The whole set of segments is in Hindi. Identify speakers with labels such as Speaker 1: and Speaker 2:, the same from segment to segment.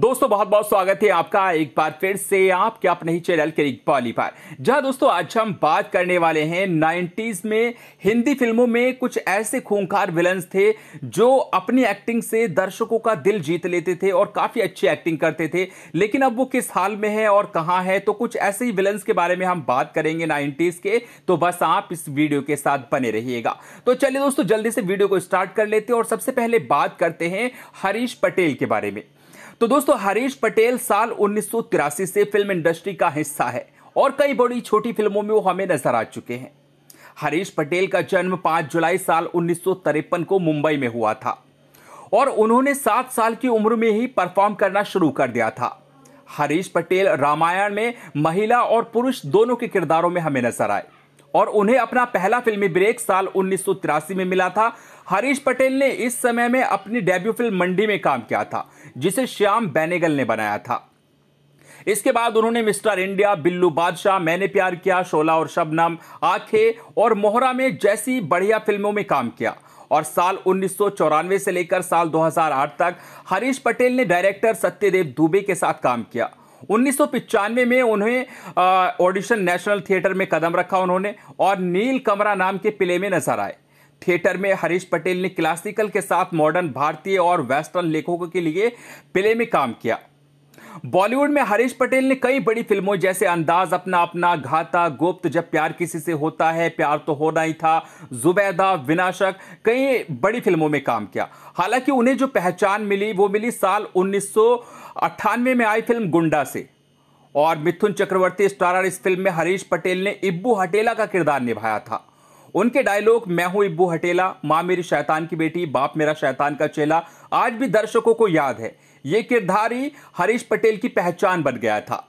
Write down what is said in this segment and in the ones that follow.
Speaker 1: दोस्तों बहुत बहुत स्वागत है आपका एक बार फिर से आपके अपने ही चैनल एक पॉली पर जहां दोस्तों आज हम बात करने वाले हैं नाइन्टीज में हिंदी फिल्मों में कुछ ऐसे खूंखार विलन्स थे जो अपनी एक्टिंग से दर्शकों का दिल जीत लेते थे और काफ़ी अच्छी एक्टिंग करते थे लेकिन अब वो किस हाल में है और कहाँ है तो कुछ ऐसे ही विलन्स के बारे में हम बात करेंगे नाइन्टीज़ के तो बस आप इस वीडियो के साथ बने रहिएगा तो चलिए दोस्तों जल्दी से वीडियो को स्टार्ट कर लेते हैं और सबसे पहले बात करते हैं हरीश पटेल के बारे में तो दोस्तों हरीश पटेल साल उन्नीस से फिल्म इंडस्ट्री का हिस्सा है और कई बड़ी छोटी फिल्मों में वो हमें नजर आ चुके हैं हरीश पटेल का जन्म 5 जुलाई साल उन्नीस को मुंबई में हुआ था और उन्होंने सात साल की उम्र में ही परफॉर्म करना शुरू कर दिया था हरीश पटेल रामायण में महिला और पुरुष दोनों के किरदारों में हमें नजर आए और उन्हें अपना पहला फिल्मी ब्रेक साल उन्नीस में मिला था हरीश पटेल ने इस समय में अपनी डेब्यू फिल्म मंडी में काम किया था जिसे श्याम बैनेगल ने बनाया था इसके बाद उन्होंने मिस्टर इंडिया बिल्लू बादशाह मैंने प्यार किया शोला और शबनम आंखें और मोहरा में जैसी बढ़िया फिल्मों में काम किया और साल उन्नीस से लेकर साल 2008 तक हरीश पटेल ने डायरेक्टर सत्यदेव दुबे के साथ काम किया उन्नीस में उन्हें ऑडिशन नेशनल थिएटर में कदम रखा उन्होंने और नील कमरा नाम के प्ले में नजर आए थिएटर में हरीश पटेल ने क्लासिकल के साथ मॉडर्न भारतीय और वेस्टर्न लेखकों के लिए प्ले में काम किया बॉलीवुड में हरीश पटेल ने कई बड़ी फिल्मों जैसे अंदाज अपना अपना घाता गुप्त जब प्यार किसी से होता है प्यार तो होना ही था जुबैदा विनाशक कई बड़ी फिल्मों में काम किया हालांकि उन्हें जो पहचान मिली वो मिली साल उन्नीस में आई फिल्म गुंडा से और मिथुन चक्रवर्ती स्टारर इस फिल्म में हरीश पटेल ने इब्बू हटेला का किरदार निभाया था उनके डायलॉग मैं हूं इब्बू हटेला माँ मेरी शैतान की बेटी बाप मेरा शैतान का चेला आज भी दर्शकों को याद है ये किरदार ही हरीश पटेल की पहचान बन गया था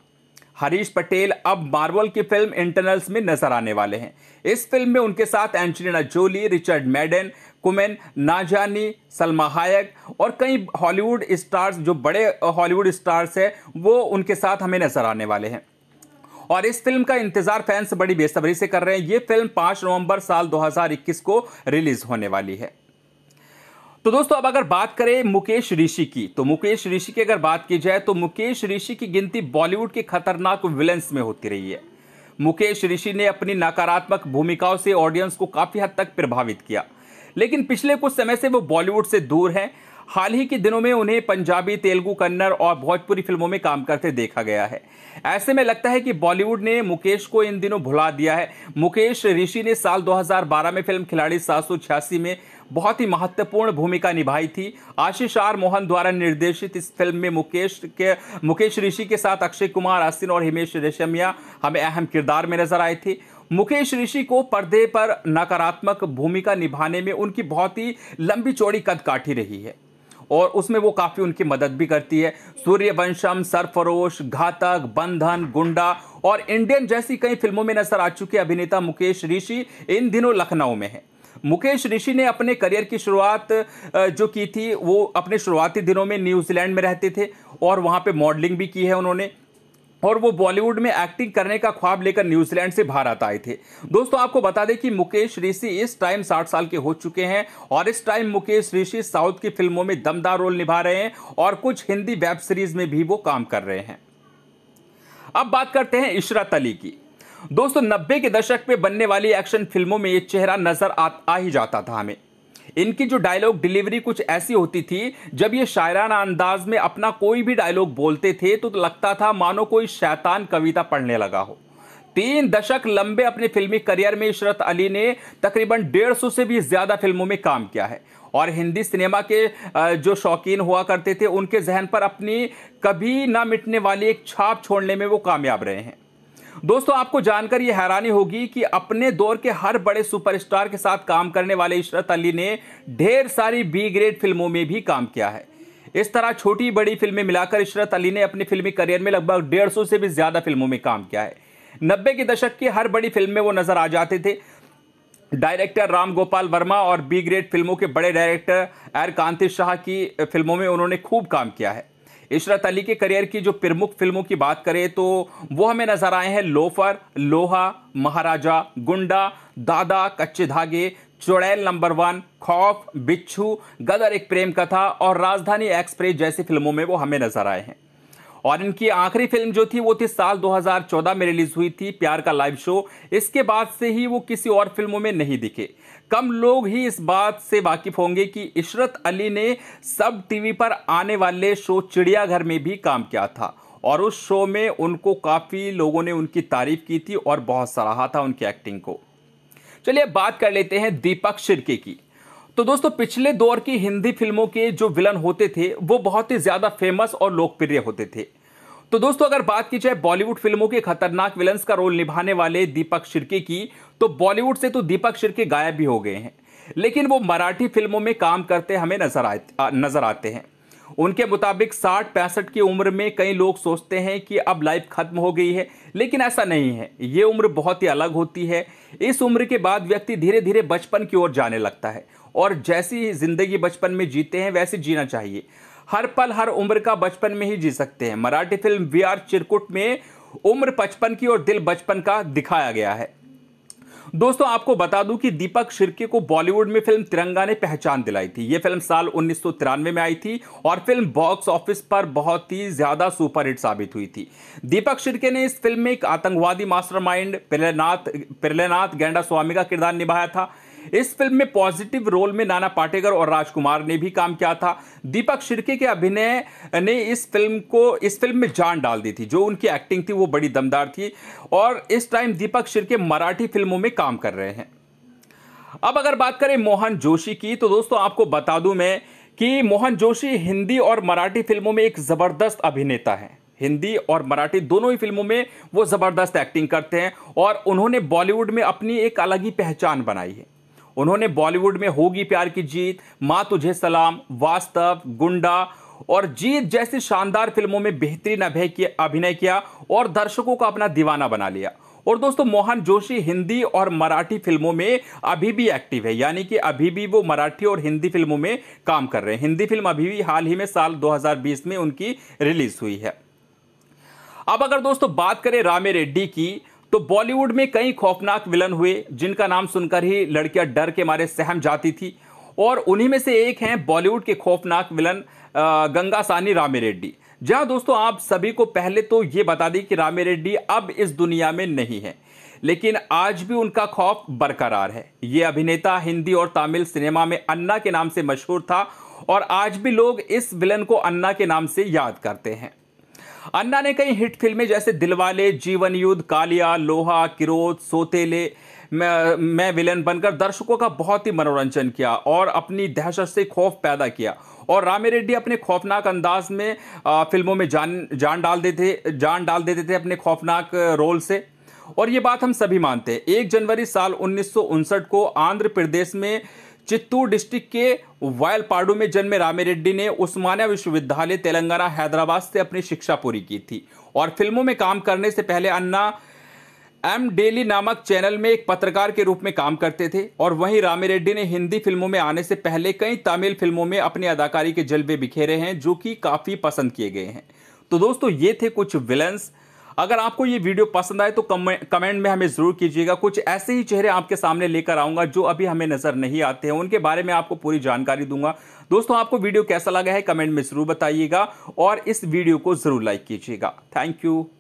Speaker 1: हरीश पटेल अब मार्वल की फिल्म इंटरनल्स में नजर आने वाले हैं इस फिल्म में उनके साथ Angelina Jolie Richard Madden Kumail Nanjiani Salma Hayek और कई हॉलीवुड स्टार्स जो बड़े हॉलीवुड स्टार्स हैं वो उनके साथ हमें नजर आने वाले हैं और इस फिल्म का इंतजार फैंस बड़ी बेसब्री से कर रहे हैं यह फिल्म पांच नवंबर साल 2021 को रिलीज होने वाली है तो दोस्तों अब अगर बात करें मुकेश ऋषि की तो मुकेश ऋषि की अगर बात की जाए तो मुकेश ऋषि की गिनती बॉलीवुड के खतरनाक विलेंस में होती रही है मुकेश ऋषि ने अपनी नकारात्मक भूमिकाओं से ऑडियंस को काफी हद तक प्रभावित किया लेकिन पिछले कुछ समय से वो बॉलीवुड से दूर हैं हाल ही के दिनों में उन्हें पंजाबी तेलुगु कन्नड़ और भोजपुरी फिल्मों में काम करते देखा गया है ऐसे में लगता है कि बॉलीवुड ने मुकेश को इन दिनों भुला दिया है मुकेश ऋषि ने साल 2012 में फिल्म खिलाड़ी सात में बहुत ही महत्वपूर्ण भूमिका निभाई थी आशीष आर मोहन द्वारा निर्देशित इस फिल्म में मुकेश के मुकेश ऋषि के साथ अक्षय कुमार आसिन और हिमेश रेशमिया हमें अहम किरदार में नजर आए थे मुकेश ऋषि को पर्दे पर नकारात्मक भूमिका निभाने में उनकी बहुत ही लंबी चौड़ी कद काठी रही है और उसमें वो काफ़ी उनकी मदद भी करती है सूर्यवंशम सरफरोश घातक बंधन गुंडा और इंडियन जैसी कई फिल्मों में नजर आ चुके अभिनेता मुकेश ऋषि इन दिनों लखनऊ में है मुकेश ऋषि ने अपने करियर की शुरुआत जो की थी वो अपने शुरुआती दिनों में न्यूजीलैंड में रहते थे और वहाँ पे मॉडलिंग भी की है उन्होंने और वो बॉलीवुड में एक्टिंग करने का ख्वाब लेकर न्यूजीलैंड से भारत आए थे दोस्तों आपको बता दें कि मुकेश ऋषि इस टाइम साठ साल के हो चुके हैं और इस टाइम मुकेश ऋषि साउथ की फिल्मों में दमदार रोल निभा रहे हैं और कुछ हिंदी वेब सीरीज में भी वो काम कर रहे हैं अब बात करते हैं इशरत अली की दोस्तों नब्बे के दशक में बनने वाली एक्शन फिल्मों में ये चेहरा नजर आ, आ ही जाता था हमें इनकी जो डायलॉग डिलीवरी कुछ ऐसी होती थी जब ये शायराना अंदाज में अपना कोई भी डायलॉग बोलते थे तो लगता था मानो कोई शैतान कविता पढ़ने लगा हो तीन दशक लंबे अपने फिल्मी करियर में इशरत अली ने तकरीबन डेढ़ सौ से भी ज़्यादा फिल्मों में काम किया है और हिंदी सिनेमा के जो शौकीन हुआ करते थे उनके जहन पर अपनी कभी ना मिटने वाली एक छाप छोड़ने में वो कामयाब रहे हैं दोस्तों आपको जानकर यह हैरानी होगी कि अपने दौर के हर बड़े सुपरस्टार के साथ काम करने वाले इशरत अली ने ढेर सारी बी ग्रेड फिल्मों में भी काम किया है इस तरह छोटी बड़ी फिल्में मिलाकर इशरत अली ने अपने फिल्मी करियर में लगभग डेढ़ सौ से भी ज़्यादा फिल्मों में काम किया है नब्बे के दशक की हर बड़ी फिल्म में वो नज़र आ जाते थे डायरेक्टर राम गोपाल वर्मा और बी ग्रेड फिल्मों के बड़े डायरेक्टर एर कांति शाह की फिल्मों में उन्होंने खूब काम किया है इशरत अली के करियर की जो प्रमुख फिल्मों की बात करें तो वो हमें नजर आए हैं लोफर लोहा महाराजा गुंडा दादा कच्चे धागे चुड़ैल नंबर वन खौफ बिच्छू गदर एक प्रेम कथा और राजधानी एक्सप्रेस जैसी फिल्मों में वो हमें नजर आए हैं और इनकी आखिरी फिल्म जो थी वो थी साल 2014 में रिलीज हुई थी प्यार का लाइव शो इसके बाद से ही वो किसी और फिल्मों में नहीं दिखे कम लोग ही इस बात से वाकिफ होंगे कि इशरत अली ने सब टीवी पर आने वाले शो चिड़ियाघर में भी काम किया था और उस शो में उनको काफ़ी लोगों ने उनकी तारीफ की थी और बहुत सराहा था उनकी एक्टिंग को चलिए बात कर लेते हैं दीपक शिर्के की तो दोस्तों पिछले दौर की हिंदी फिल्मों के जो विलन होते थे वो बहुत ही ज़्यादा फेमस और लोकप्रिय होते थे तो दोस्तों अगर बात की जाए बॉलीवुड फिल्मों के खतरनाक विलन का रोल निभाने वाले दीपक शिर्के की तो बॉलीवुड से तो दीपक शिर्के गायब भी हो गए हैं लेकिन वो मराठी फिल्मों में काम करते हमें नजर आते नजर आते हैं उनके मुताबिक साठ पैंसठ की उम्र में कई लोग सोचते हैं कि अब लाइफ खत्म हो गई है लेकिन ऐसा नहीं है ये उम्र बहुत ही अलग होती है इस उम्र के बाद व्यक्ति धीरे धीरे बचपन की ओर जाने लगता है और जैसी ज़िंदगी बचपन में जीते हैं वैसे जीना चाहिए हर पल हर उम्र का बचपन में ही जी सकते हैं मराठी फिल्म वी आर चिरकुट में उम्र बचपन की और दिल बचपन का दिखाया गया है दोस्तों आपको बता दूं कि दीपक शिर्के को बॉलीवुड में फिल्म तिरंगा ने पहचान दिलाई थी ये फिल्म साल उन्नीस में आई थी और फिल्म बॉक्स ऑफिस पर बहुत ही ज्यादा सुपरहिट साबित हुई थी दीपक शिरके ने इस फिल्म में एक आतंकवादी मास्टरमाइंड प्रलनाथ प्रलनाथ गेंडा स्वामी का किरदार निभाया था इस फिल्म में पॉजिटिव रोल में नाना पाटेकर और राजकुमार ने भी काम किया था दीपक शिर्के के अभिनय ने इस फिल्म को इस फिल्म में जान डाल दी थी जो उनकी एक्टिंग थी वो बड़ी दमदार थी और इस टाइम दीपक शिर्के मराठी फिल्मों में काम कर रहे हैं अब अगर बात करें मोहन जोशी की तो दोस्तों आपको बता दूं मैं कि मोहन जोशी हिंदी और मराठी फिल्मों में एक ज़बरदस्त अभिनेता है हिंदी और मराठी दोनों ही फिल्मों में वो ज़बरदस्त एक्टिंग करते हैं और उन्होंने बॉलीवुड में अपनी एक अलग ही पहचान बनाई है उन्होंने बॉलीवुड में होगी प्यार की जीत माँ तुझे सलाम वास्तव गुंडा और जीत जैसी शानदार फिल्मों में बेहतरीन अभिनय किया और दर्शकों का अपना दीवाना बना लिया और दोस्तों मोहन जोशी हिंदी और मराठी फिल्मों में अभी भी एक्टिव है यानी कि अभी भी वो मराठी और हिंदी फिल्मों में काम कर रहे हैं हिंदी फिल्म अभी भी हाल ही में साल 2020 में उनकी रिलीज हुई है अब अगर दोस्तों बात करें रामे रेड्डी की तो बॉलीवुड में कई खौफनाक विलन हुए जिनका नाम सुनकर ही लड़कियां डर के मारे सहम जाती थी और उन्हीं में से एक हैं बॉलीवुड के खौफनाक विलन गंगा सानी रामे रेड्डी जहां दोस्तों आप सभी को पहले तो ये बता दें कि रामे रेड्डी अब इस दुनिया में नहीं है लेकिन आज भी उनका खौफ बरकरार है ये अभिनेता हिंदी और तमिल सिनेमा में अन्ना के नाम से मशहूर था और आज भी लोग इस विलन को अन्ना के नाम से याद करते हैं अन्ना ने कई हिट फिल्में जैसे दिलवाले जीवन युद्ध कालिया लोहा किरोध सोतेले मैं, विलेन विलन बनकर दर्शकों का बहुत ही मनोरंजन किया और अपनी दहशत से खौफ पैदा किया और रामे रेड्डी अपने खौफनाक अंदाज में आ, फिल्मों में जान जान डाल देते जान डाल देते थे अपने खौफनाक रोल से और ये बात हम सभी मानते हैं एक जनवरी साल उन्नीस को आंध्र प्रदेश में चित्तूर डिस्ट्रिक्ट के वायलपाड़ू में जन्मे रामे रेड्डी ने उस्मानिया विश्वविद्यालय तेलंगाना हैदराबाद से अपनी शिक्षा पूरी की थी और फिल्मों में काम करने से पहले अन्ना एम डेली नामक चैनल में एक पत्रकार के रूप में काम करते थे और वहीं रामे रेड्डी ने हिंदी फिल्मों में आने से पहले कई तमिल फिल्मों में अपनी अदाकारी के जलवे बिखेरे हैं जो कि काफ़ी पसंद किए गए हैं तो दोस्तों ये थे कुछ विलन्स अगर आपको ये वीडियो पसंद आए तो कमेंट में हमें ज़रूर कीजिएगा कुछ ऐसे ही चेहरे आपके सामने लेकर आऊँगा जो अभी हमें नज़र नहीं आते हैं उनके बारे में आपको पूरी जानकारी दूंगा दोस्तों आपको वीडियो कैसा लगा है कमेंट में ज़रूर बताइएगा और इस वीडियो को ज़रूर लाइक कीजिएगा थैंक यू